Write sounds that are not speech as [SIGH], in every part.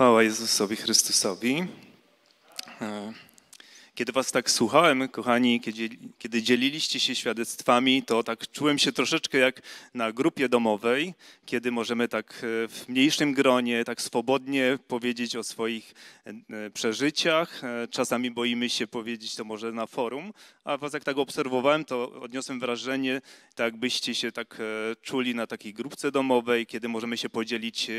Chwała Jezusowi Chrystusowi. E, kiedy was tak słuchałem, kochani, kiedy, kiedy dzieliliście się świadectwami, to tak czułem się troszeczkę jak na grupie domowej, kiedy możemy tak e, w mniejszym gronie, tak swobodnie powiedzieć o swoich e, przeżyciach. E, czasami boimy się powiedzieć to może na forum, a was jak tak obserwowałem, to odniosłem wrażenie, tak byście się tak czuli na takiej grupce domowej, kiedy możemy się podzielić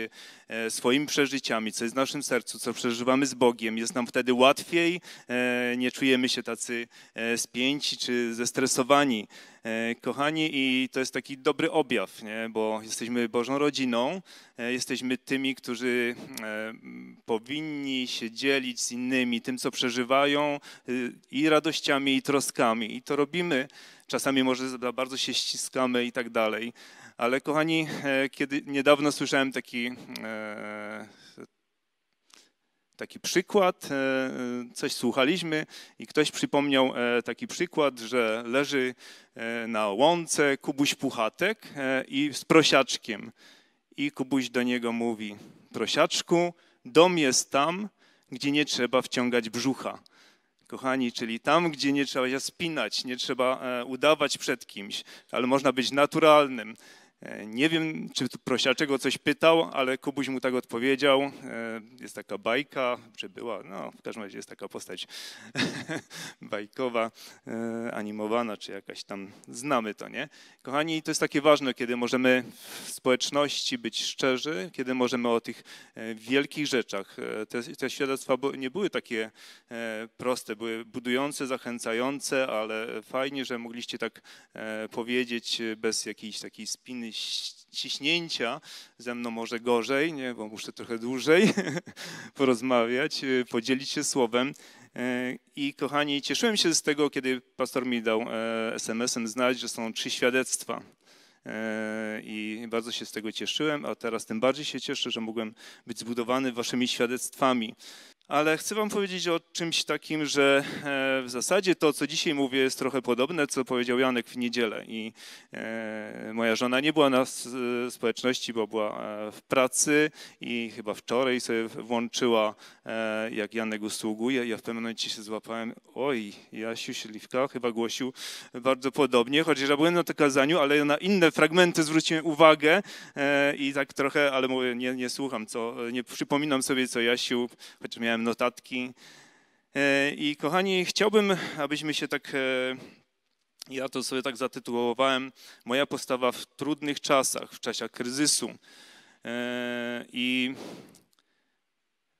swoimi przeżyciami, co jest w naszym sercu, co przeżywamy z Bogiem. Jest nam wtedy łatwiej, nie czujemy się tacy e, spięci czy zestresowani. E, kochani, i to jest taki dobry objaw, nie? bo jesteśmy Bożą rodziną, e, jesteśmy tymi, którzy powinni się dzielić z innymi tym, co przeżywają, y, i radościami, i troskami. I to robimy. Czasami może za bardzo się ściskamy i tak dalej. Ale kochani, kiedy niedawno słyszałem taki taki przykład, e, e, coś słuchaliśmy i ktoś przypomniał e, taki przykład, że leży na łące Kubuś Puchatek i z prosiaczkiem. I Kubuś do niego mówi, prosiaczku, dom jest tam, gdzie nie trzeba wciągać brzucha. Kochani, czyli tam, gdzie nie trzeba się spinać, nie trzeba udawać przed kimś, ale można być naturalnym. E, nie wiem, czy prosiaczego coś pytał, ale Kubuś mu tak odpowiedział. E, jest taka bajka, czy była, no w każdym razie jest taka postać [LAUGHS] bajkowa, e, animowana, czy jakaś tam, znamy to, nie? Kochani, to jest takie ważne, kiedy możemy w społeczności być szczerzy, kiedy możemy o tych wielkich rzeczach, te, te świadectwa nie były takie proste, były budujące, zachęcające, ale fajnie, że mogliście tak powiedzieć bez jakiejś takiej spiny, ciśnięcia, ze mną może gorzej, nie, bo muszę trochę dłużej [LAUGHS] porozmawiać, y, podzielić się słowem. E, I kochani, cieszyłem się z tego, kiedy pastor mi dał e, SMS-em znać, że są trzy świadectwa. E, I bardzo się z tego cieszyłem, a teraz tym bardziej się cieszę, że mogłem być zbudowany waszymi świadectwami. Ale chcę Wam powiedzieć o czymś takim, że e, w zasadzie to, co dzisiaj mówię, jest trochę podobne, co powiedział Janek w niedzielę. I e, moja żona nie była na społeczności, bo była e, w pracy i chyba wczoraj sobie włączyła, jak Janek usługuje. Ja w pewnym momencie się złapałem, oj, Jasiu Śliwka chyba głosił bardzo podobnie, chociaż ja byłem na to kazaniu, ale na inne fragmenty zwróciłem uwagę i tak trochę, ale mówię, nie, nie słucham, co, nie przypominam sobie, co Jasiu, choć miałem miałem notatki. E, I kochani, chciałbym, abyśmy się tak, e, ja to sobie tak zatytułowałem, moja postawa w trudnych czasach, w czasie kryzysu. E, I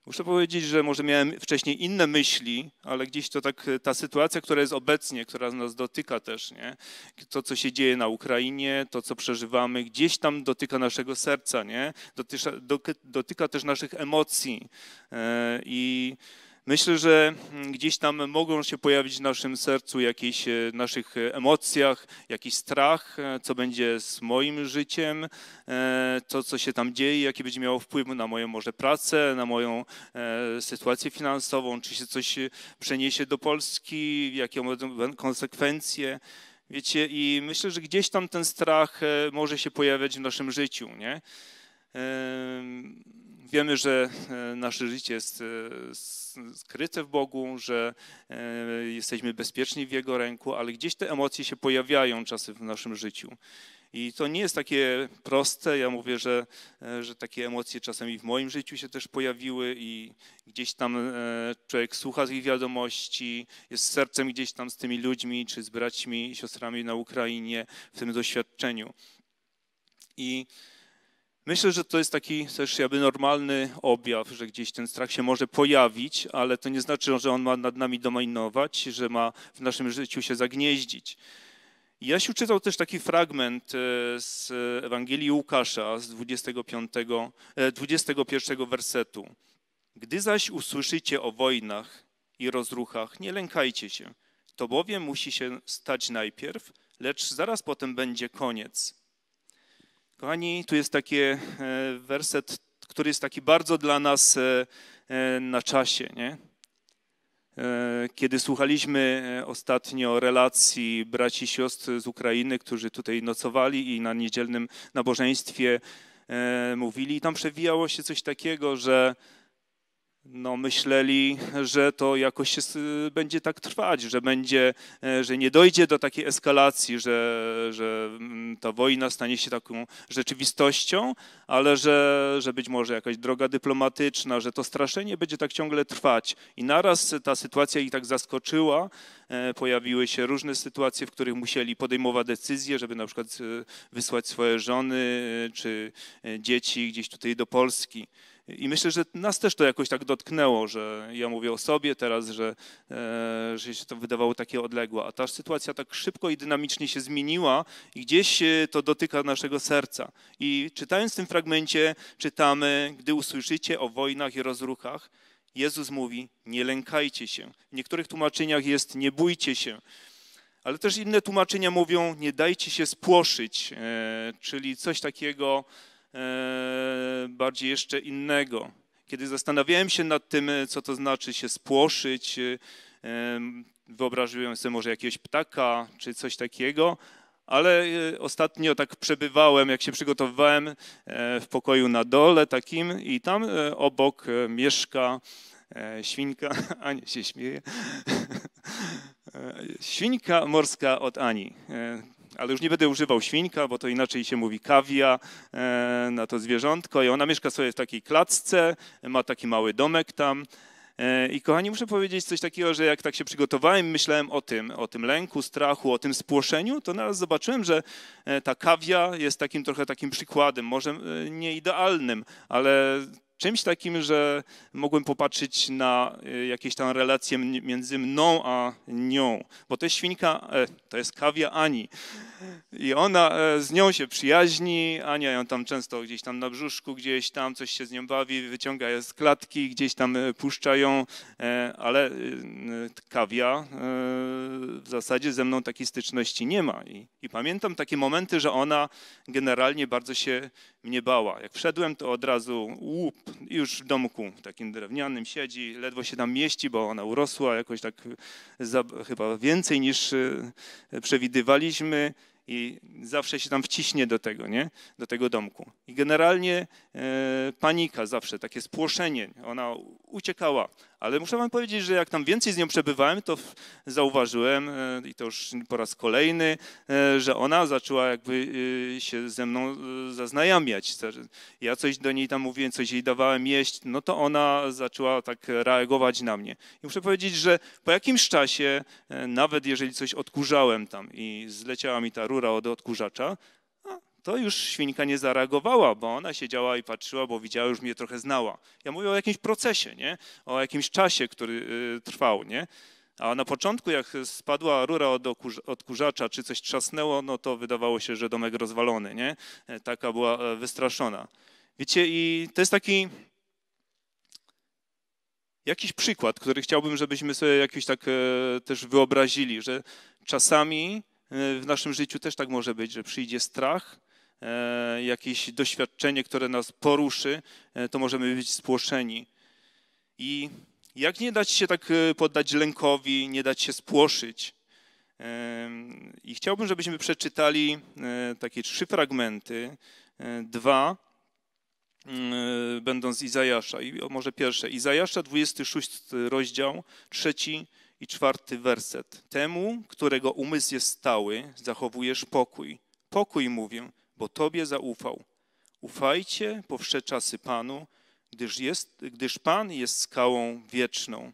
Muszę powiedzieć, że może miałem wcześniej inne myśli, ale gdzieś to tak e, ta sytuacja, która jest obecnie, która nas dotyka też, nie? To, co się dzieje na Ukrainie, to, co przeżywamy, gdzieś tam dotyka naszego serca, nie? Dotyka, dotyka też naszych emocji. E, I Myślę, że mm, gdzieś tam mogą się pojawić w naszym sercu jakieś e, naszych e, emocjach, jakiś strach, e, co będzie z moim życiem, to co się tam dzieje, jaki będzie miało wpływ na moją może pracę, na moją sytuację finansową, czy się coś przeniesie do Polski, jakie będą konsekwencje. Wiecie, i myślę, że gdzieś tam ten strach może się pojawiać w naszym życiu, nie? Wiemy, że e, nasze życie jest e, skryte w Bogu, że e, jesteśmy bezpieczni w Jego ręku, ale gdzieś te emocje się pojawiają czasem w naszym życiu. I to nie jest takie proste. Ja mówię, że, że takie emocje czasami w moim życiu się też pojawiły i gdzieś tam człowiek słucha tych wiadomości, jest sercem gdzieś tam z tymi ludźmi, czy z braćmi i siostrami na Ukrainie w tym doświadczeniu. I Myślę, że to jest taki też jakby normalny objaw, że gdzieś ten strach się może pojawić, ale to nie znaczy, że on ma nad nami dominować, że ma w naszym życiu się zagnieździć. się czytał też taki fragment e, z Ewangelii Łukasza z 25, 21 e, wersetu. Gdy zaś usłyszycie o wojnach i rozruchach, nie lękajcie się. To bowiem musi się stać najpierw, lecz zaraz potem będzie koniec. Kochani, tu jest taki e, werset, który jest taki bardzo dla nas e, e, na czasie. Nie? Kiedy słuchaliśmy ostatnio relacji braci i siostr z Ukrainy, którzy tutaj nocowali i na niedzielnym nabożeństwie mówili, tam przewijało się coś takiego, że no, myśleli, że to jakoś się będzie tak trwać, że, będzie, e, że nie dojdzie do takiej eskalacji, że, że mm, ta wojna stanie się taką rzeczywistością, ale że, że być może jakaś droga dyplomatyczna, że to straszenie będzie tak ciągle trwać. I naraz ta sytuacja ich tak zaskoczyła. E, pojawiły się różne sytuacje, w których musieli podejmować decyzje, żeby na przykład e, wysłać swoje żony czy dzieci gdzieś tutaj do Polski. I myślę, że nas też to jakoś tak dotknęło, że ja mówię o sobie teraz, że, e, że się to wydawało takie odległe, a ta sytuacja tak szybko i dynamicznie się zmieniła i gdzieś to dotyka naszego serca. I czytając w tym fragmencie czytamy, gdy usłyszycie o wojnach i rozruchach, Jezus mówi, nie lękajcie się. W niektórych tłumaczeniach jest, nie bójcie się. Ale też inne tłumaczenia mówią, nie dajcie się spłoszyć, e, czyli coś takiego, E, bardziej jeszcze innego. Kiedy zastanawiałem się nad tym, e, co to znaczy się spłoszyć, e, wyobrażałem sobie może jakiegoś ptaka czy coś takiego, ale ostatnio tak przebywałem, jak się przygotowywałem w pokoju na dole takim i tam obok mieszka świnka, [LAUGHS] Ania się śmieje, [LAUGHS] świnka morska od Ani ale już nie będę używał świnka, bo to inaczej się mówi kawia e, na to zwierzątko i ona mieszka sobie w takiej klatce, ma taki mały domek tam. E, I kochani, muszę powiedzieć coś takiego, że jak tak się przygotowałem, myślałem o tym, o tym lęku, strachu, o tym spłoszeniu, to naraz zobaczyłem, że e, ta kawia jest takim trochę takim przykładem, może nie idealnym, ale czymś takim, że mogłem popatrzeć na y, jakieś tam relacje między mną a nią, bo to jest świnka, e, to jest kawia Ani i ona e, z nią się przyjaźni, Ania ją tam często gdzieś tam na brzuszku, gdzieś tam coś się z nią bawi, wyciąga je z klatki, gdzieś tam e, puszcza ją, ale y, kawia w zasadzie ze mną takiej styczności nie ma i, i pamiętam takie momenty, że ona generalnie bardzo się mnie bała. Jak wszedłem, to od razu łup, już w domku takim drewnianym siedzi, ledwo się tam mieści, bo ona urosła jakoś tak e, za, chyba więcej niż e, przewidywaliśmy i zawsze się tam wciśnie do tego, nie? do tego domku. I generalnie e, panika zawsze, takie spłoszenie. Ona uciekała, ale muszę wam powiedzieć, że jak tam więcej z nią przebywałem, to zauważyłem, e, i to już po raz kolejny, e, że ona zaczęła jakby e, się ze mną zaznajamiać. Ja coś do niej tam mówiłem, coś jej dawałem jeść, no to ona zaczęła tak reagować na mnie. I muszę powiedzieć, że po jakimś czasie, nawet jeżeli coś odkurzałem tam i zleciała mi ta rura od odkurzacza, to już świnka nie zareagowała, bo ona siedziała i patrzyła, bo widziała, już mnie trochę znała. Ja mówię o jakimś procesie, nie? o jakimś czasie, który y, trwał. Nie? A na początku, jak spadła rura od odkurzacza, czy coś trzasnęło, no to wydawało się, że domek rozwalony. Nie? E, taka była e, wystraszona. Wiecie, i to jest taki jakiś przykład, który chciałbym, żebyśmy sobie jakiś tak e, też wyobrazili, że czasami w naszym życiu też tak może być, że przyjdzie strach, E, jakieś doświadczenie, które nas poruszy, e, to możemy być spłoszeni. I jak nie dać się tak e, poddać lękowi, nie dać się spłoszyć. I chciałbym, żebyśmy przeczytali takie trzy fragmenty. Dwa będą z Izajasza. I może pierwsze. Izajasza, 26 rozdział, trzeci i czwarty werset. Temu, którego umysł jest stały, zachowujesz pokój. Pokój, mówię, bo Tobie zaufał. Ufajcie po wsze czasy Panu, gdyż, jest, gdyż Pan jest skałą wieczną.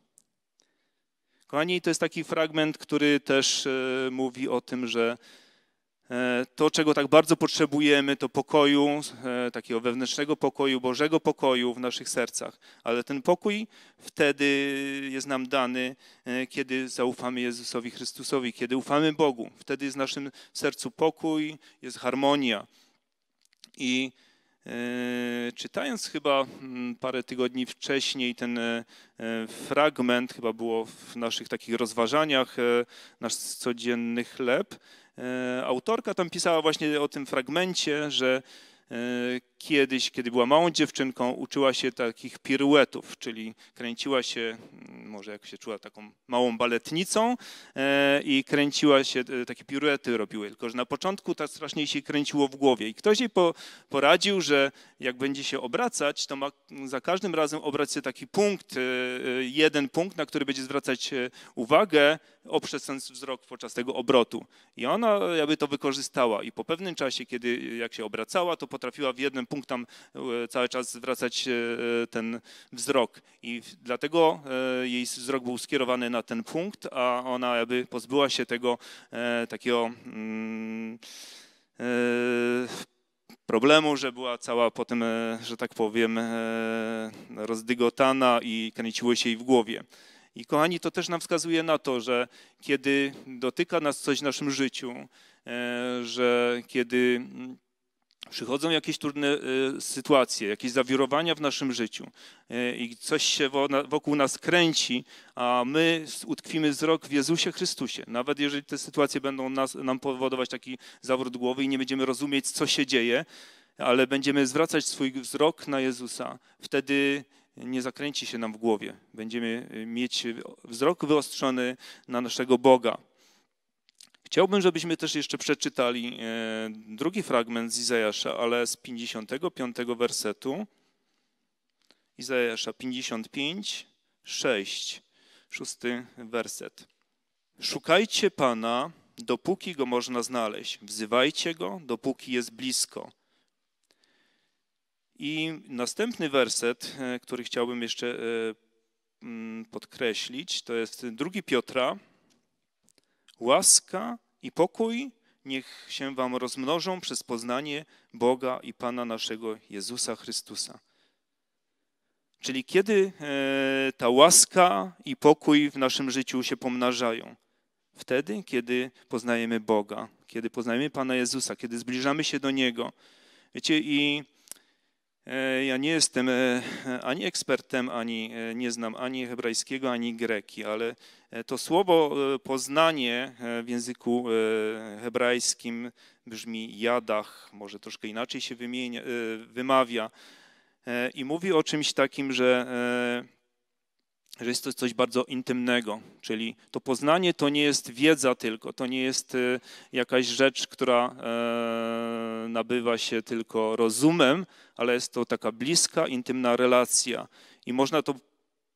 Kochani, to jest taki fragment, który też e, mówi o tym, że E, to, czego tak bardzo potrzebujemy, to pokoju, e, takiego wewnętrznego pokoju, Bożego pokoju w naszych sercach. Ale ten pokój wtedy jest nam dany, e, kiedy zaufamy Jezusowi Chrystusowi, kiedy ufamy Bogu. Wtedy jest w naszym sercu pokój, jest harmonia. I E, czytając chyba mm, parę tygodni wcześniej ten e, fragment, chyba było w naszych takich rozważaniach, e, nasz codzienny chleb, autorka tam pisała właśnie o tym fragmencie, że kiedyś, kiedy była małą dziewczynką, uczyła się takich piruetów, czyli kręciła się, mm, może jak się czuła taką małą baletnicą e, i kręciła się, e, takie piruety robiły, tylko że na początku tak strasznie się kręciło w głowie i ktoś jej poradził, że jak będzie się obracać, to ma za każdym razem obrać się taki punkt, e, jeden punkt, na który będzie zwracać uwagę, oprzez ten wzrok podczas tego obrotu. I ona jakby to wykorzystała i po pewnym czasie, kiedy jak się obracała, to potrafiła w jednym punktom e, cały czas zwracać e, ten wzrok. I dlatego e, jej wzrok był skierowany na ten punkt, a ona jakby pozbyła się tego takiego mm, problemu, że była cała potem, że tak powiem, rozdygotana i kręciło się jej w głowie. I kochani, to też nam wskazuje na to, że kiedy dotyka nas coś w naszym życiu, że kiedy mm, Przychodzą jakieś trudne y, sytuacje, jakieś zawirowania w naszym życiu y, i coś się wokół nas kręci, a my utkwimy wzrok w Jezusie Chrystusie. Nawet jeżeli te sytuacje będą nas, nam powodować taki zawrót głowy i nie będziemy rozumieć, co się dzieje, ale będziemy zwracać swój wzrok na Jezusa, wtedy nie zakręci się nam w głowie. Będziemy y, mieć wzrok wyostrzony na naszego Boga. Chciałbym, żebyśmy też jeszcze przeczytali e, drugi fragment z Izajasza, ale z 55 wersetu. Izajasza 55, 6, szósty werset. Szukajcie Pana, dopóki go można znaleźć. Wzywajcie go, dopóki jest blisko. I następny werset, e, który chciałbym jeszcze e, mm, podkreślić, to jest drugi Piotra Łaska i pokój niech się wam rozmnożą przez poznanie Boga i Pana naszego Jezusa Chrystusa. Czyli kiedy e, ta łaska i pokój w naszym życiu się pomnażają? Wtedy, kiedy poznajemy Boga, kiedy poznajemy Pana Jezusa, kiedy zbliżamy się do Niego. Wiecie, i E, ja nie jestem e, ani ekspertem, ani e, nie znam ani hebrajskiego, ani greki, ale to słowo poznanie w języku hebrajskim brzmi jadach, może troszkę inaczej się wymienia, wymawia i mówi o czymś takim, że że jest to coś bardzo intymnego, czyli to poznanie to nie jest wiedza tylko, to nie jest e, jakaś rzecz, która e, nabywa się tylko rozumem, ale jest to taka bliska, intymna relacja. I można to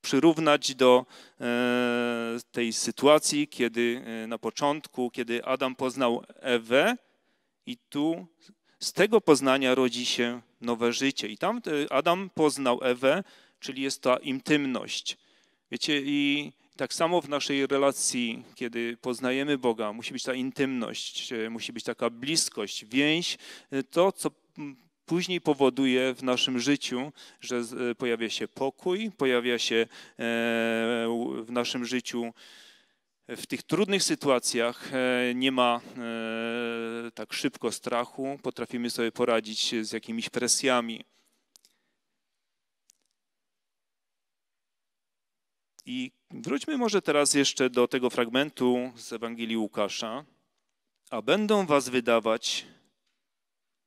przyrównać do e, tej sytuacji, kiedy na początku, kiedy Adam poznał Ewę, i tu z tego poznania rodzi się nowe życie. I tam Adam poznał Ewę, czyli jest ta intymność. Wiecie, i tak samo w naszej relacji, kiedy poznajemy Boga, musi być ta intymność, e, musi być taka bliskość, więź, e, to co później powoduje w naszym życiu, że e, pojawia się pokój, pojawia się w naszym życiu w tych trudnych sytuacjach nie ma tak szybko strachu, potrafimy sobie poradzić z jakimiś presjami. I wróćmy może teraz jeszcze do tego fragmentu z Ewangelii Łukasza. A będą was wydawać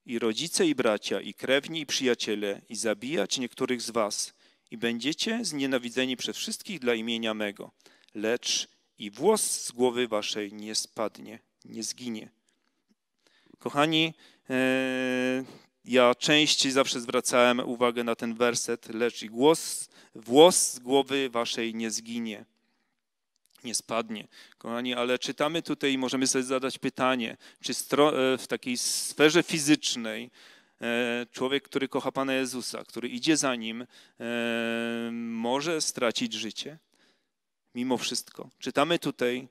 i rodzice, i bracia, i krewni, i przyjaciele, i zabijać niektórych z was, i będziecie znienawidzeni przez wszystkich dla imienia mego, lecz i włos z głowy waszej nie spadnie, nie zginie. Kochani, e, ja częściej zawsze zwracałem uwagę na ten werset, lecz i głos, włos z głowy waszej nie zginie, nie spadnie. Kochani, ale czytamy tutaj i możemy sobie zadać pytanie, czy w e, takiej sferze fizycznej e, człowiek, który kocha Pana Jezusa, który idzie za Nim, e, może stracić życie? Mimo wszystko. Czytamy tutaj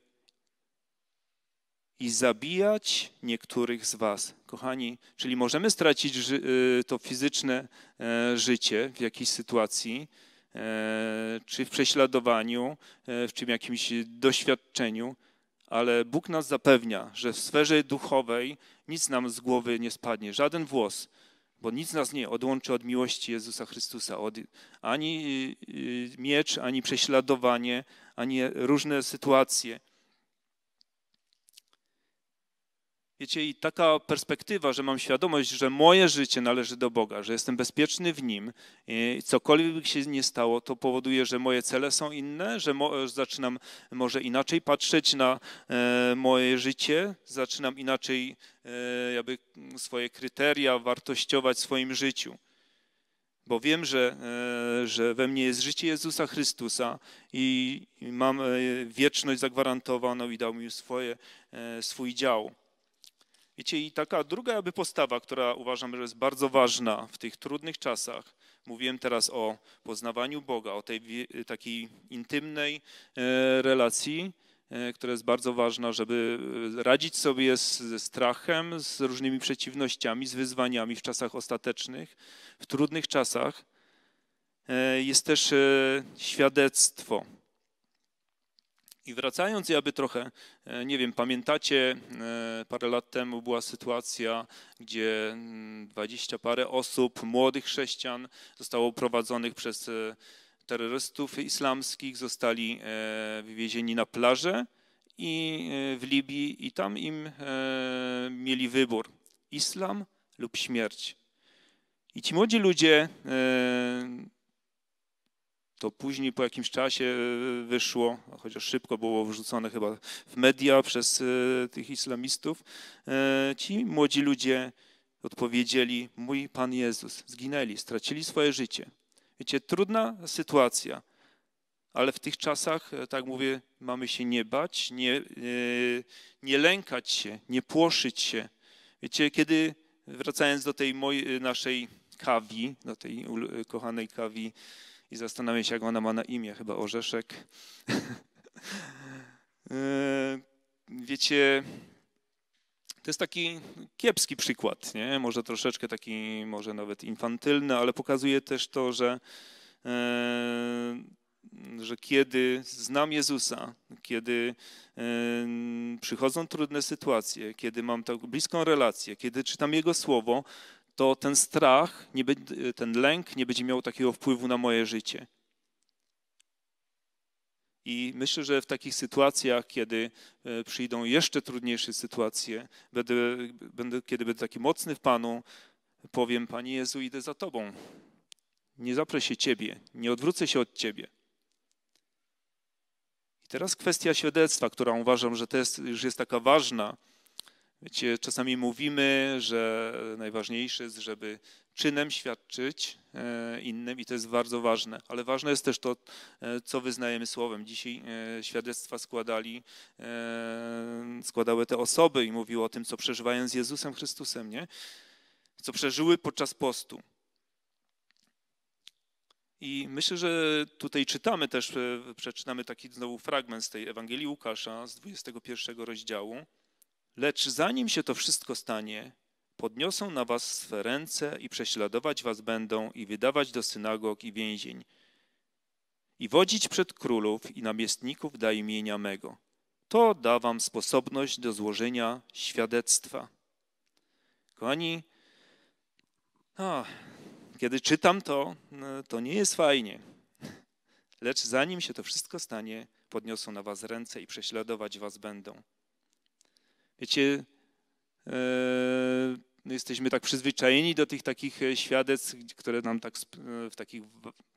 i zabijać niektórych z Was, kochani. Czyli możemy stracić y, to fizyczne e, życie w jakiejś sytuacji, e, czy w prześladowaniu, e, w czym jakimś doświadczeniu, ale Bóg nas zapewnia, że w sferze duchowej nic nam z głowy nie spadnie, żaden włos, bo nic nas nie odłączy od miłości Jezusa Chrystusa, od, ani y, y, miecz, ani prześladowanie, ani różne sytuacje. Wiecie, i taka perspektywa, że mam świadomość, że moje życie należy do Boga, że jestem bezpieczny w Nim, i cokolwiek się nie stało, to powoduje, że moje cele są inne, że mo e, zaczynam może inaczej patrzeć na e, moje życie, zaczynam inaczej e, jakby swoje kryteria wartościować w swoim życiu bo wiem, że, e, że we mnie jest życie Jezusa Chrystusa i mam e, wieczność zagwarantowaną i dał mi swoje, swój dział. Wiecie, i taka druga jakby postawa, która uważam, że jest bardzo ważna w tych trudnych czasach, mówiłem teraz o poznawaniu Boga, o tej takiej intymnej e, relacji, e, która jest bardzo ważna, żeby e, radzić sobie z, ze strachem, z różnymi przeciwnościami, z wyzwaniami w czasach ostatecznych, w trudnych czasach, jest też świadectwo. I wracając, ja by trochę, e, nie wiem, pamiętacie, e, parę lat temu była sytuacja, gdzie mm, dwadzieścia parę osób, młodych chrześcijan, zostało prowadzonych przez e, terrorystów islamskich, zostali wywiezieni na plażę i w Libii i tam im mieli wybór islam lub śmierć. I ci młodzi ludzie to później po jakimś czasie e, wyszło, chociaż szybko było wyrzucone chyba w media przez e, tych islamistów. E, ci młodzi ludzie odpowiedzieli: Mój Pan Jezus, zginęli, stracili swoje życie. Wiecie, trudna sytuacja, ale w tych czasach, tak mówię, mamy się nie bać, nie, nie lękać się, nie płoszyć się. Wiecie, kiedy wracając do tej mojej, naszej kawi, do tej kochanej kawi, i zastanawiam się, jak ona ma na imię, chyba Orzeszek. [LAUGHS] E, wiecie, to jest taki kiepski przykład, nie? może troszeczkę taki, może nawet infantylny, ale pokazuje też to, że, e, że kiedy znam Jezusa, kiedy e, przychodzą trudne sytuacje, kiedy mam tak bliską relację, kiedy czytam Jego Słowo, to ten strach, ten lęk nie będzie miał takiego wpływu na moje życie. I myślę, że w takich sytuacjach, kiedy e, przyjdą jeszcze trudniejsze sytuacje, będę, będę, kiedy będę taki mocny w Panu, powiem: Panie Jezu, idę za Tobą. Nie zaprę się Ciebie, nie odwrócę się od Ciebie. I teraz kwestia świadectwa, która uważam, że też już jest taka ważna Wiecie, czasami mówimy, że najważniejsze jest, żeby czynem świadczyć e, innym i to jest bardzo ważne, ale ważne jest też to, e, co wyznajemy słowem. Dzisiaj e, świadectwa składali, składały te osoby i mówiły o tym, co przeżywają z Jezusem Chrystusem, nie? co przeżyły podczas postu. I myślę, że tutaj czytamy też, przeczytamy taki znowu fragment z tej Ewangelii Łukasza z 21 rozdziału. Lecz zanim się to wszystko stanie, podniosą na was swe ręce i prześladować was będą i wydawać do synagog i więzień i wodzić przed królów i namiestników da imienia mego. To da wam sposobność do złożenia świadectwa. Kochani, kiedy czytam to, no, to nie jest fajnie. Lecz zanim się to wszystko stanie, podniosą na was ręce i prześladować was będą. Wiecie, e, no jesteśmy tak przyzwyczajeni do tych takich e, świadectw, które nam tak e, w takich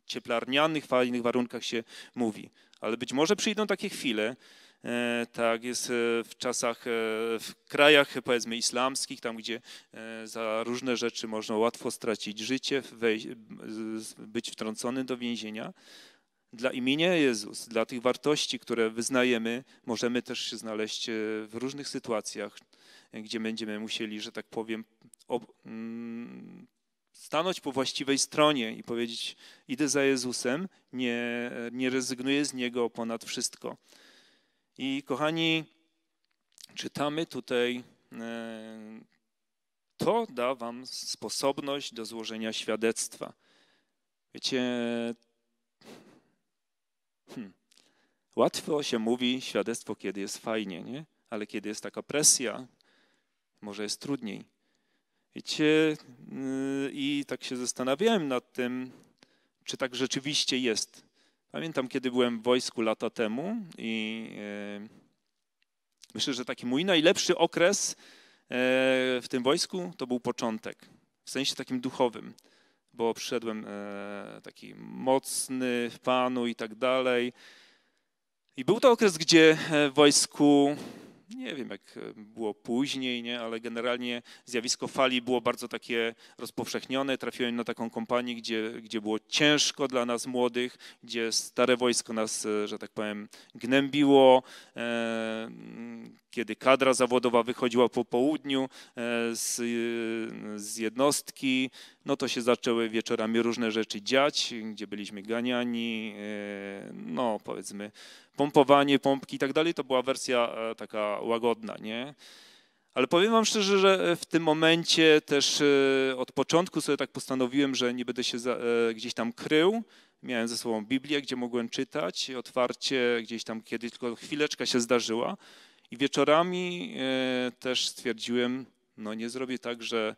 cieplarnianych, fajnych warunkach się mówi. Ale być może przyjdą takie chwile, tak jest w czasach, w krajach powiedzmy islamskich, tam gdzie za różne rzeczy można łatwo stracić życie, wejść, być wtrącony do więzienia, dla imienia Jezus, dla tych wartości, które wyznajemy, możemy też się znaleźć e, w różnych sytuacjach, e, gdzie będziemy musieli, że tak powiem, mm, stanąć po właściwej stronie i powiedzieć: Idę za Jezusem, nie, nie rezygnuję z niego ponad wszystko. I kochani, czytamy tutaj. E, to da wam sposobność do złożenia świadectwa. Wiecie, Hmm. Łatwo się mówi świadectwo, kiedy jest fajnie, nie? ale kiedy jest taka presja, może jest trudniej. Wiecie, yy, i tak się zastanawiałem nad tym, czy tak rzeczywiście jest. Pamiętam, kiedy byłem w wojsku lata temu i yy, myślę, że taki mój najlepszy okres yy, w tym wojsku to był początek, w sensie takim duchowym bo przyszedłem e, taki mocny w Panu i tak dalej. I był to okres, gdzie e, w wojsku, nie wiem jak e, było później, nie, ale generalnie zjawisko fali było bardzo takie rozpowszechnione. Trafiłem na taką kompanię, gdzie, gdzie było ciężko dla nas młodych, gdzie stare wojsko nas, że tak powiem, gnębiło. Kiedy kadra zawodowa wychodziła po południu z, z jednostki, no to się zaczęły wieczorami różne rzeczy dziać, gdzie byliśmy ganiani, e, no powiedzmy pompowanie, pompki i tak dalej. To była wersja e, taka łagodna, nie? Ale powiem wam szczerze, że e, w tym momencie też od początku sobie tak postanowiłem, że nie będę się gdzieś tam krył. Miałem ze sobą Biblię, gdzie mogłem czytać otwarcie, gdzieś tam kiedy tylko chwileczka się zdarzyła. I wieczorami też stwierdziłem, no nie zrobię tak, że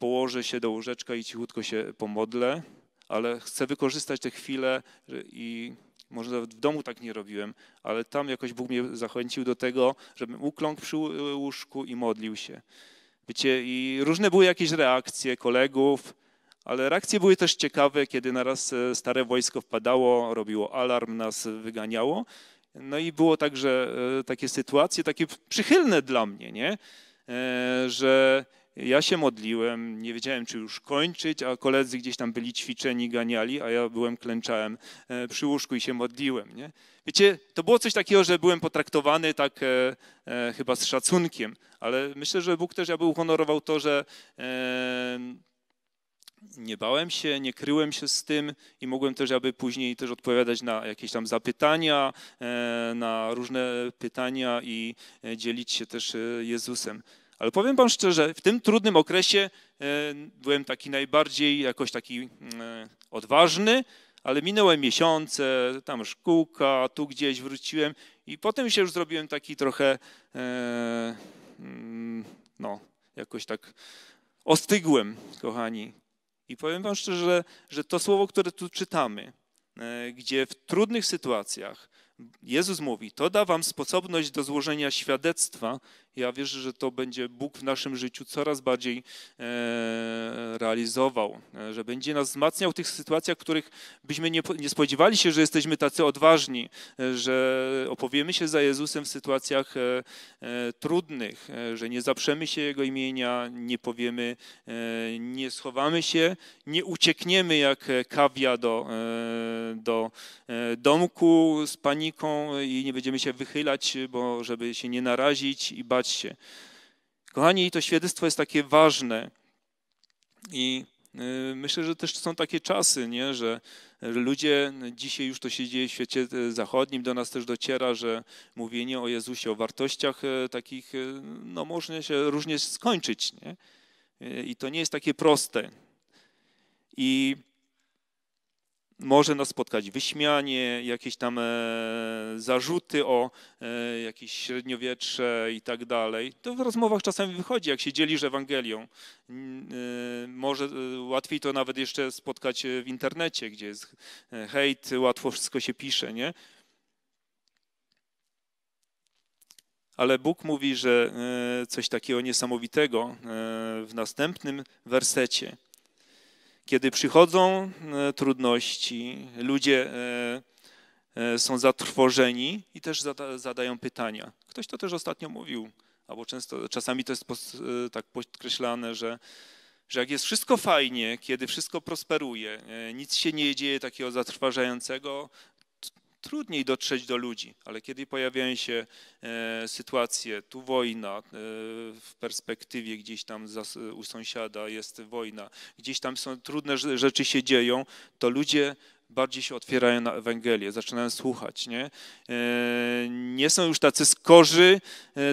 położę się do łóżeczka i cichutko się pomodlę, ale chcę wykorzystać te chwile i może nawet w domu tak nie robiłem, ale tam jakoś Bóg mnie zachęcił do tego, żebym ukląkł przy łóżku i modlił się. Wiecie, i różne były jakieś reakcje kolegów, ale reakcje były też ciekawe, kiedy naraz e, stare wojsko wpadało, robiło alarm, nas wyganiało. No i było także e, takie sytuacje, takie przychylne dla mnie, nie? E, że ja się modliłem, nie wiedziałem, czy już kończyć, a koledzy gdzieś tam byli ćwiczeni, ganiali, a ja byłem, klęczałem e, przy łóżku i się modliłem. Nie? Wiecie, to było coś takiego, że byłem potraktowany tak e, e, chyba z szacunkiem, ale myślę, że Bóg też ja uhonorował to, że e, nie bałem się, nie kryłem się z tym i mogłem też aby później też odpowiadać na jakieś tam zapytania, e, na różne pytania i e, dzielić się też Jezusem. Ale powiem wam szczerze, w tym trudnym okresie e, byłem taki najbardziej jakoś taki mm, e, odważny, ale minęły miesiące, tam szkółka, tu gdzieś wróciłem i potem się już zrobiłem taki trochę, e, mm, no, jakoś tak ostygłem, kochani. I powiem wam szczerze, że, że to słowo, które tu czytamy, gdzie w trudnych sytuacjach Jezus mówi, to da wam sposobność do złożenia świadectwa ja wierzę, że to będzie Bóg w naszym życiu coraz bardziej e, realizował, e, że będzie nas wzmacniał w tych sytuacjach, w których byśmy nie, spodziewali się, że jesteśmy tacy odważni, e, że opowiemy się za Jezusem w sytuacjach trudnych, że nie zaprzemy się Jego imienia, nie powiemy, nie schowamy się, nie uciekniemy jak kawia do, do domku z paniką i nie będziemy się wychylać, bo żeby się nie narazić i bać bać się. Kochani, to świadectwo jest takie ważne i y, Myślę, że też są takie czasy, nie? że ludzie, dzisiaj już to się dzieje w świecie y, zachodnim, do nas też dociera, że mówienie o Jezusie, o wartościach y, takich, no można się różnie skończyć. Nie? I to nie jest takie proste. I może nas spotkać wyśmianie, jakieś tam e, zarzuty o e, jakieś średniowiecze i tak dalej. To w rozmowach czasami wychodzi, jak się dzielisz Ewangelią. E, może łatwiej to nawet jeszcze spotkać w internecie, gdzie jest hejt, łatwo wszystko się pisze, nie? ale Bóg mówi, że coś takiego niesamowitego w następnym wersecie. Kiedy przychodzą e, trudności, ludzie e, e, są zatrwożeni i też zadają pytania. Ktoś to też ostatnio mówił, albo często, czasami to jest tak podkreślane, że, że jak jest wszystko fajnie, kiedy wszystko prosperuje, nic się nie dzieje takiego zatrważającego, trudniej dotrzeć do ludzi, ale kiedy pojawiają się e, sytuacje, tu wojna, e, w perspektywie gdzieś tam u sąsiada jest wojna, gdzieś tam są trudne rzeczy się dzieją, to ludzie bardziej się otwierają na Ewangelię, zaczynają słuchać. Nie, e, nie są już tacy skorzy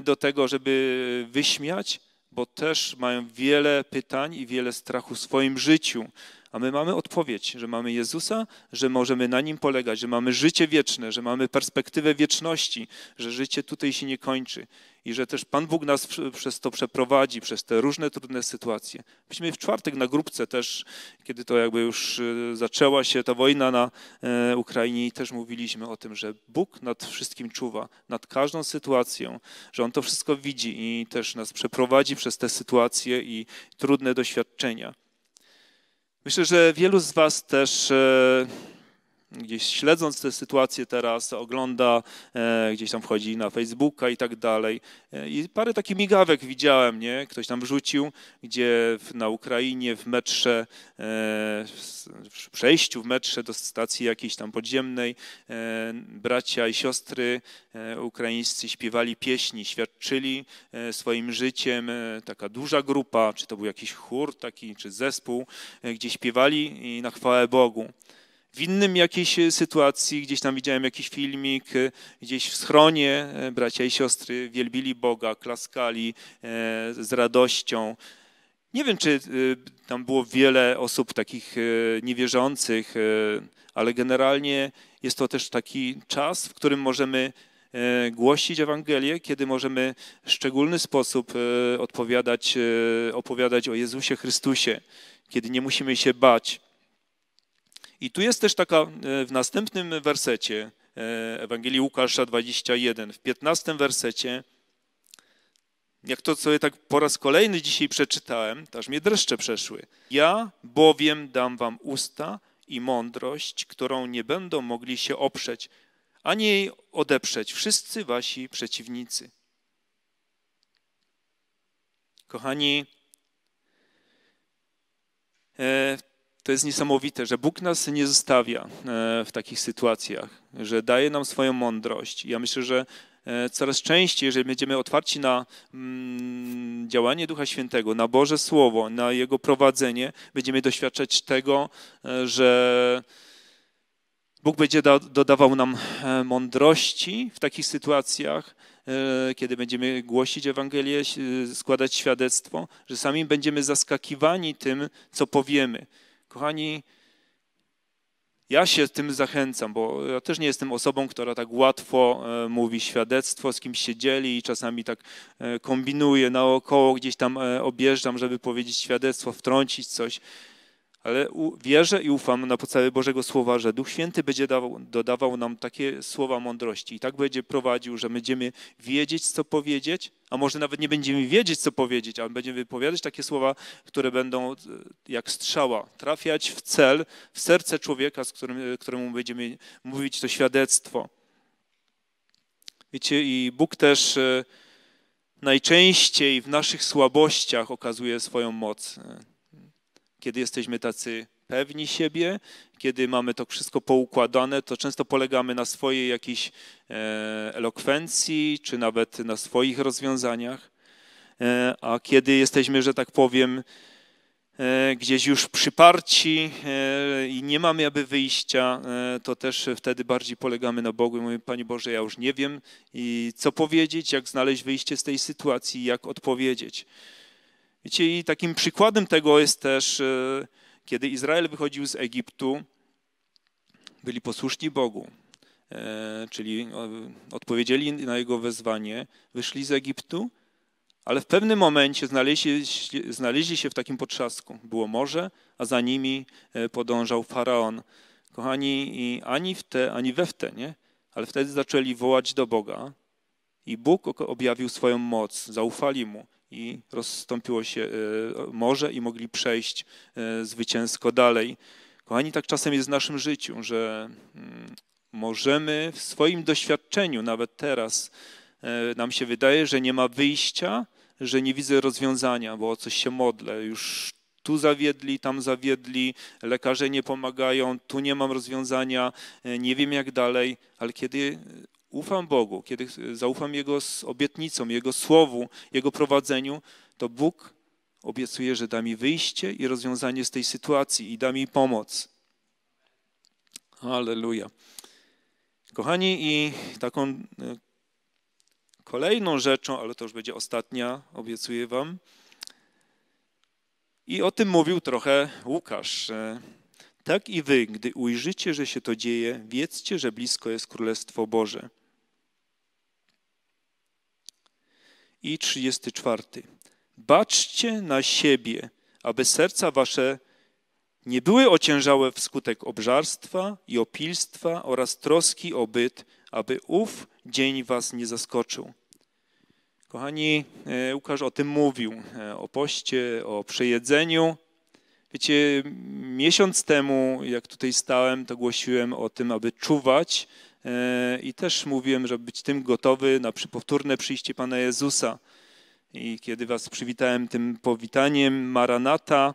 do tego, żeby wyśmiać, bo też mają wiele pytań i wiele strachu w swoim życiu. A my mamy odpowiedź, że mamy Jezusa, że możemy na Nim polegać, że mamy życie wieczne, że mamy perspektywę wieczności, że życie tutaj się nie kończy i że też Pan Bóg nas przez to przeprowadzi, przez te różne trudne sytuacje. Myśmy w czwartek na grupce też, kiedy to jakby już y, zaczęła się ta wojna na e, Ukrainie, też mówiliśmy o tym, że Bóg nad wszystkim czuwa, nad każdą sytuacją, że On to wszystko widzi i też nas przeprowadzi przez te sytuacje i trudne doświadczenia. Myślę, że wielu z Was też e, gdzieś śledząc tę sytuację teraz, ogląda, e, gdzieś tam wchodzi na Facebooka i tak dalej. E, I parę takich migawek widziałem, nie? Ktoś tam wrzucił, gdzie na Ukrainie w metrze, e, w przejściu w metrze do stacji jakiejś tam podziemnej, bracia i siostry ukraińscy śpiewali pieśni, świadczyli swoim życiem, taka duża grupa, czy to był jakiś chór taki, czy zespół, gdzie śpiewali i na chwałę Bogu. W innym jakiejś e, sytuacji, gdzieś tam widziałem jakiś filmik, e, gdzieś w schronie e, bracia i siostry wielbili Boga, klaskali z radością. Nie wiem, czy tam było wiele osób takich niewierzących, ale generalnie jest to też taki czas, w którym możemy głosić Ewangelię, kiedy możemy w szczególny sposób odpowiadać, opowiadać o Jezusie Chrystusie, kiedy nie musimy się bać. I tu jest też taka e, w następnym wersecie e, Ewangelii Łukasza 21, w 15 wersecie, jak to sobie tak po raz kolejny dzisiaj przeczytałem, to aż mnie dreszcze przeszły. Ja bowiem dam wam usta i mądrość, którą nie będą mogli się oprzeć, ani jej odeprzeć wszyscy wasi przeciwnicy. Kochani, e, to jest niesamowite, że Bóg nas nie zostawia e, w takich sytuacjach, że daje nam swoją mądrość. Ja myślę, że e, coraz częściej, jeżeli będziemy otwarci na mm, działanie Ducha Świętego, na Boże Słowo, na Jego prowadzenie, będziemy doświadczać tego, e, że Bóg będzie dodawał nam mądrości w takich sytuacjach, kiedy będziemy głosić Ewangelię, składać świadectwo, że sami będziemy zaskakiwani tym, co powiemy. Kochani, ja się tym zachęcam, bo ja też nie jestem osobą, która tak łatwo e, mówi świadectwo, z kimś się dzieli i czasami tak e, kombinuję naokoło, gdzieś tam e, objeżdżam, żeby powiedzieć świadectwo, wtrącić coś ale wierzę i ufam na podstawie Bożego Słowa, że Duch Święty będzie dawał, dodawał nam takie słowa mądrości i tak będzie prowadził, że będziemy wiedzieć, co powiedzieć, a może nawet nie będziemy wiedzieć, co powiedzieć, ale będziemy wypowiadać takie słowa, które będą e, jak strzała, trafiać w cel, w serce człowieka, z którym, e, któremu będziemy mówić to świadectwo. Wiecie, i Bóg też e, najczęściej w naszych słabościach okazuje swoją moc kiedy jesteśmy tacy pewni siebie, kiedy mamy to wszystko poukładane, to często polegamy na swojej jakiejś e, elokwencji, czy nawet na swoich rozwiązaniach. E, a kiedy jesteśmy, że tak powiem, e, gdzieś już przyparci i nie mamy jakby wyjścia, to też wtedy bardziej polegamy na Bogu i mówimy, Panie Boże, ja już nie wiem, i co powiedzieć, jak znaleźć wyjście z tej sytuacji, jak odpowiedzieć. Wiecie, i takim przykładem tego jest też, e, kiedy Izrael wychodził z Egiptu, byli posłuszni Bogu, e, czyli e, odpowiedzieli na jego wezwanie, wyszli z Egiptu, ale w pewnym momencie znaleźli, znaleźli się w takim potrzasku. Było morze, a za nimi podążał faraon. Kochani, i ani w te, ani we w te, nie? Ale wtedy zaczęli wołać do Boga i Bóg objawił swoją moc, zaufali mu i rozstąpiło się e, morze i mogli przejść e, zwycięsko dalej. Kochani, tak czasem jest w naszym życiu, że mm, możemy w swoim doświadczeniu, nawet teraz, e, nam się wydaje, że nie ma wyjścia, że nie widzę rozwiązania, bo o coś się modlę. Już tu zawiedli, tam zawiedli, lekarze nie pomagają, tu nie mam rozwiązania, nie wiem jak dalej, ale kiedy ufam Bogu, kiedy zaufam Jego obietnicom, Jego słowu, Jego prowadzeniu, to Bóg obiecuje, że da mi wyjście i rozwiązanie z tej sytuacji i da mi pomoc. Aleluja. Kochani, i taką e, kolejną rzeczą, ale to już będzie ostatnia, obiecuję Wam. I o tym mówił trochę Łukasz. Tak i wy, gdy ujrzycie, że się to dzieje, wiedzcie, że blisko jest Królestwo Boże. i 34. Baczcie na siebie, aby serca wasze nie były ociężałe wskutek obżarstwa i opilstwa oraz troski o byt, aby ów dzień was nie zaskoczył. Kochani, e, Łukasz o tym mówił, e, o poście, o przejedzeniu. Wiecie, miesiąc temu, jak tutaj stałem, to głosiłem o tym, aby czuwać E, I też mówiłem, żeby być tym gotowy na powtórne przyjście Pana Jezusa. I kiedy Was przywitałem tym powitaniem Maranata,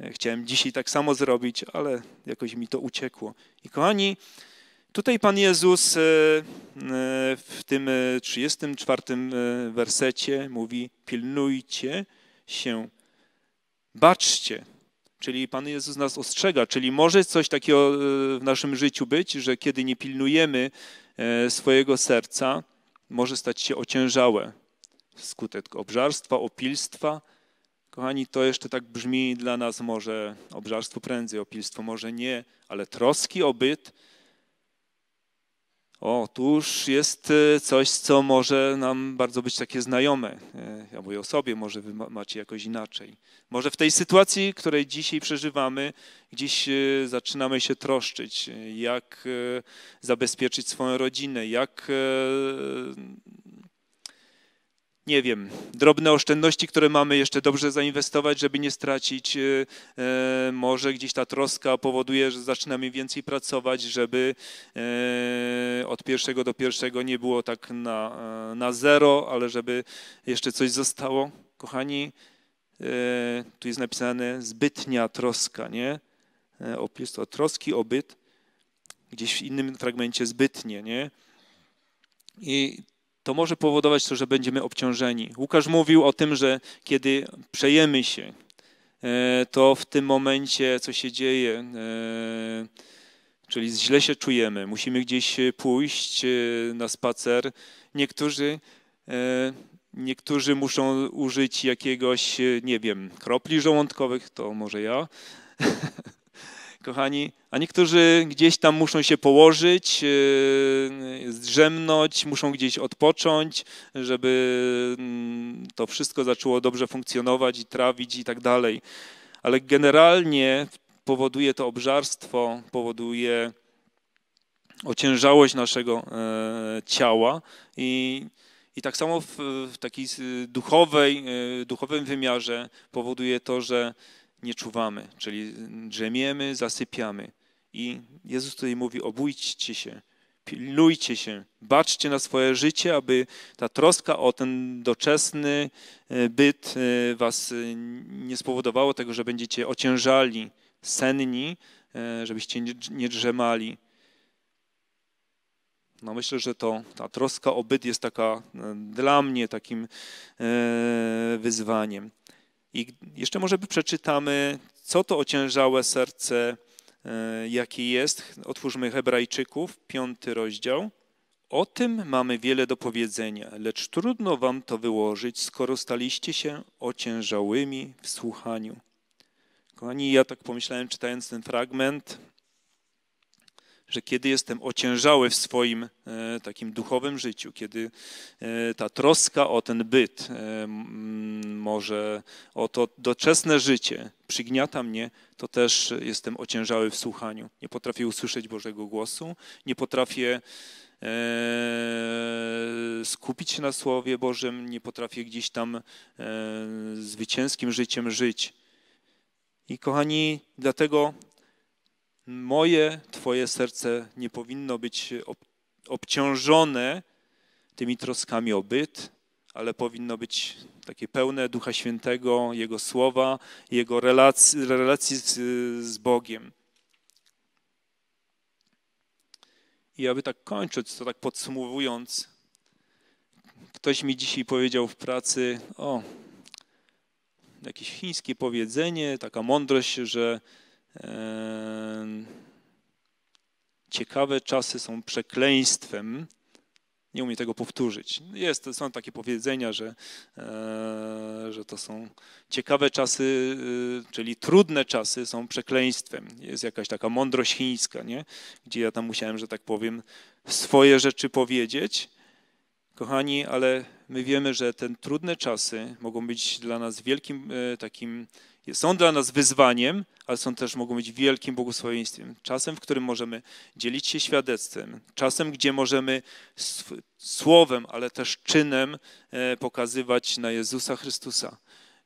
e, chciałem dzisiaj tak samo zrobić, ale jakoś mi to uciekło. I kochani, tutaj Pan Jezus e, w tym 34 wersecie mówi: Pilnujcie się, baczcie, Czyli Pan Jezus nas ostrzega, czyli może coś takiego e, w naszym życiu być, że kiedy nie pilnujemy e, swojego serca, może stać się ociężałe wskutek obżarstwa, opilstwa. Kochani, to jeszcze tak brzmi dla nas może obżarstwo prędzej, opilstwo może nie, ale troski o byt, Otóż jest y, coś, co może nam bardzo być takie znajome. E, ja mówię o sobie, może wy macie jakoś inaczej. Może w tej sytuacji, której dzisiaj przeżywamy, gdzieś y, zaczynamy się troszczyć, jak y, zabezpieczyć swoją rodzinę, jak nie wiem, drobne oszczędności, które mamy jeszcze dobrze zainwestować, żeby nie stracić. E, e, może gdzieś ta troska powoduje, że zaczynamy więcej pracować, żeby e, od pierwszego do pierwszego nie było tak na, na zero, ale żeby jeszcze coś zostało. Kochani, tu jest napisane zbytnia troska, nie? Opis to troski o byt, gdzieś w innym fragmencie zbytnie, nie? I to może powodować to, że będziemy obciążeni. Łukasz mówił o tym, że kiedy przejemy się, e, to w tym momencie co się dzieje, e, czyli źle się czujemy, musimy gdzieś e, pójść na spacer. Niektórzy, niektórzy muszą użyć jakiegoś, nie wiem, kropli żołądkowych, to może ja. [LAUGHS] kochani, a niektórzy gdzieś tam muszą się położyć, yy, zdrzemnąć, muszą gdzieś odpocząć, żeby mm, to wszystko zaczęło dobrze funkcjonować i trawić i tak dalej. Ale generalnie powoduje to obżarstwo, powoduje ociężałość naszego e, ciała i i tak samo w, w takiej duchowej, e, wymiarze powoduje to, że nie czuwamy, czyli drzemiemy, zasypiamy. I Jezus tutaj mówi: obójcie się, pilnujcie się, baczcie na swoje życie, aby ta troska o ten doczesny e, byt e, was e, nie spowodowało tego, że będziecie ociężali, senni, żebyście nie drzemali. No myślę, że to ta troska o byt jest taka dla mnie takim wyzwaniem. I jeszcze może przeczytamy, co to ociężałe serce, e, jakie jest. Otwórzmy Hebrajczyków, piąty rozdział. O tym mamy wiele do powiedzenia, lecz trudno wam to wyłożyć, skoro staliście się ociężałymi w słuchaniu. Kochani, ja tak pomyślałem, czytając ten fragment, że kiedy jestem ociężały w swoim e, takim duchowym życiu, kiedy e, ta troska o ten byt, e, może o to doczesne życie przygniata mnie, to też jestem ociężały w słuchaniu. Nie potrafię usłyszeć Bożego głosu, nie potrafię skupić się na Słowie Bożym, nie potrafię gdzieś tam zwycięskim życiem żyć. I kochani, dlatego moje, Twoje serce nie powinno być obciążone tymi troskami o byt, ale powinno być takie pełne Ducha Świętego, Jego słowa, Jego relacji, relacji z, z Bogiem. I aby tak kończyć, to tak podsumowując, ktoś mi dzisiaj powiedział w pracy, o, jakieś chińskie powiedzenie, taka mądrość, że Ciekawe czasy są przekleństwem. Nie umiem tego powtórzyć. Jest, są takie powiedzenia, że, e, że to są ciekawe czasy, y, czyli trudne czasy są przekleństwem. Jest jakaś taka mądrość chińska, nie? gdzie ja tam musiałem, że tak powiem, swoje rzeczy powiedzieć. Kochani, ale my wiemy, że te trudne czasy mogą być dla nas wielkim e, takim są dla nas wyzwaniem, ale są też mogą być wielkim błogosławieństwem. Czasem, w którym możemy dzielić się świadectwem, czasem, gdzie możemy słowem, ale też czynem e, pokazywać na Jezusa Chrystusa.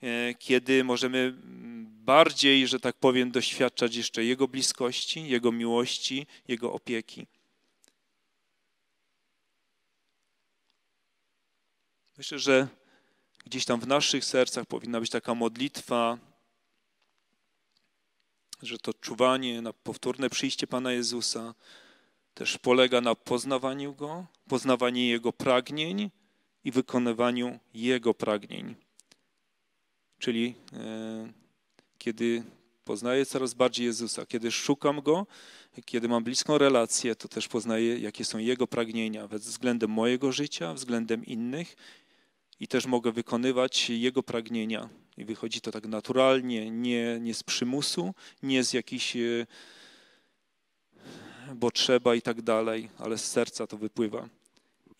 E, kiedy możemy mm, bardziej, że tak powiem, doświadczać jeszcze Jego bliskości, Jego miłości, Jego opieki. Myślę, że gdzieś tam w naszych sercach powinna być taka modlitwa, że to czuwanie na powtórne przyjście Pana Jezusa też polega na poznawaniu Go, poznawaniu Jego pragnień i wykonywaniu Jego pragnień. Czyli e, kiedy poznaję coraz bardziej Jezusa, kiedy szukam Go, kiedy mam bliską relację, to też poznaję, jakie są Jego pragnienia względem mojego życia, względem innych i też mogę wykonywać Jego pragnienia i wychodzi to tak naturalnie, nie, nie z przymusu, nie z jakiś, e, bo trzeba i tak dalej, ale z serca to wypływa.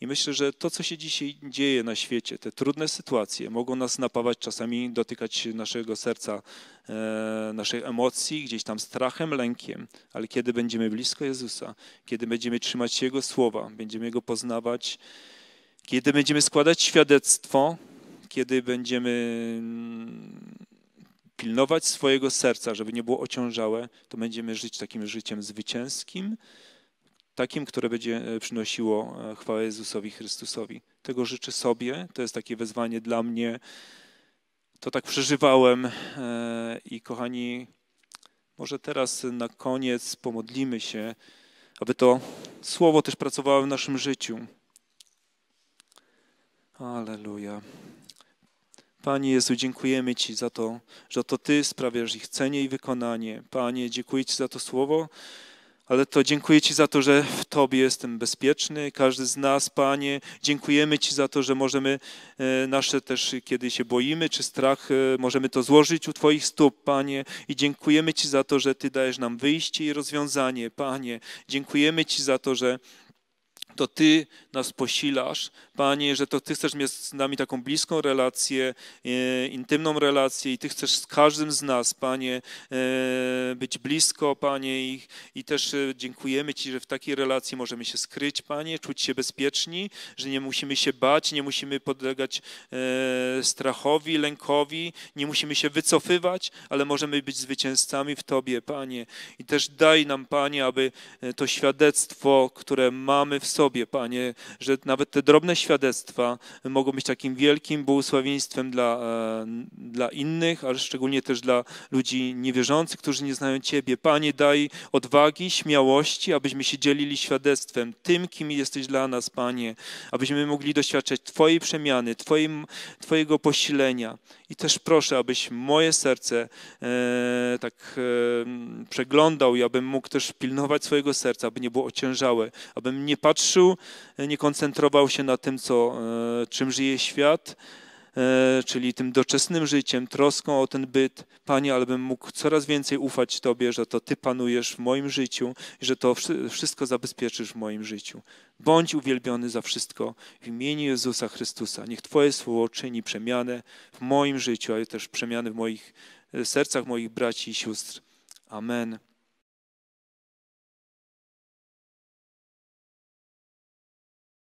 I myślę, że to, co się dzisiaj dzieje na świecie, te trudne sytuacje mogą nas napawać czasami, dotykać naszego serca, e, naszych emocji, gdzieś tam strachem, lękiem, ale kiedy będziemy blisko Jezusa, kiedy będziemy trzymać Jego słowa, będziemy Jego poznawać, kiedy będziemy składać świadectwo, kiedy będziemy mm, pilnować swojego serca, żeby nie było ociążałe, to będziemy żyć takim życiem zwycięskim, takim, które będzie e, przynosiło e, chwałę Jezusowi Chrystusowi. Tego życzę sobie, to jest takie wezwanie dla mnie. To tak przeżywałem e, i kochani, może teraz na koniec pomodlimy się, aby to słowo też pracowało w naszym życiu. Aleluja. Panie Jezu, dziękujemy Ci za to, że to Ty sprawiasz ich cenie i wykonanie. Panie, dziękuję Ci za to słowo, ale to dziękuję Ci za to, że w Tobie jestem bezpieczny. Każdy z nas, Panie, dziękujemy Ci za to, że możemy e, nasze też, kiedy się boimy czy strach, e, możemy to złożyć u Twoich stóp, Panie. I dziękujemy Ci za to, że Ty dajesz nam wyjście i rozwiązanie, Panie. Dziękujemy Ci za to, że to Ty nas posilasz, Panie, że to Ty chcesz mieć z nami taką bliską relację, e, intymną relację i Ty chcesz z każdym z nas, Panie, e, być blisko, Panie, i, i też e, dziękujemy Ci, że w takiej relacji możemy się skryć, Panie, czuć się bezpieczni, że nie musimy się bać, nie musimy podlegać strachowi, lękowi, nie musimy się wycofywać, ale możemy być zwycięzcami w Tobie, Panie. I też daj nam, Panie, aby to świadectwo, które mamy w sobie, Tobie, Panie, że nawet te drobne świadectwa mogą być takim wielkim błogosławieństwem dla, e, dla innych, ale szczególnie też dla ludzi niewierzących, którzy nie znają Ciebie. Panie, daj odwagi, śmiałości, abyśmy się dzielili świadectwem tym, kim jesteś dla nas, Panie, abyśmy mogli doświadczać Twojej przemiany, Twoim, Twojego posilenia i też proszę, abyś moje serce e, tak e, przeglądał i abym mógł też pilnować swojego serca, aby nie było ociężałe, abym nie patrzył, e, nie koncentrował się na tym, co, e, czym żyje świat, E, czyli tym doczesnym życiem, troską o ten byt. Panie, bym mógł coraz więcej ufać Tobie, że to Ty panujesz w moim życiu i że to wszystko zabezpieczysz w moim życiu. Bądź uwielbiony za wszystko w imieniu Jezusa Chrystusa. Niech Twoje słowo czyni przemianę w moim życiu, a też przemiany w moich e, sercach moich braci i sióstr. Amen.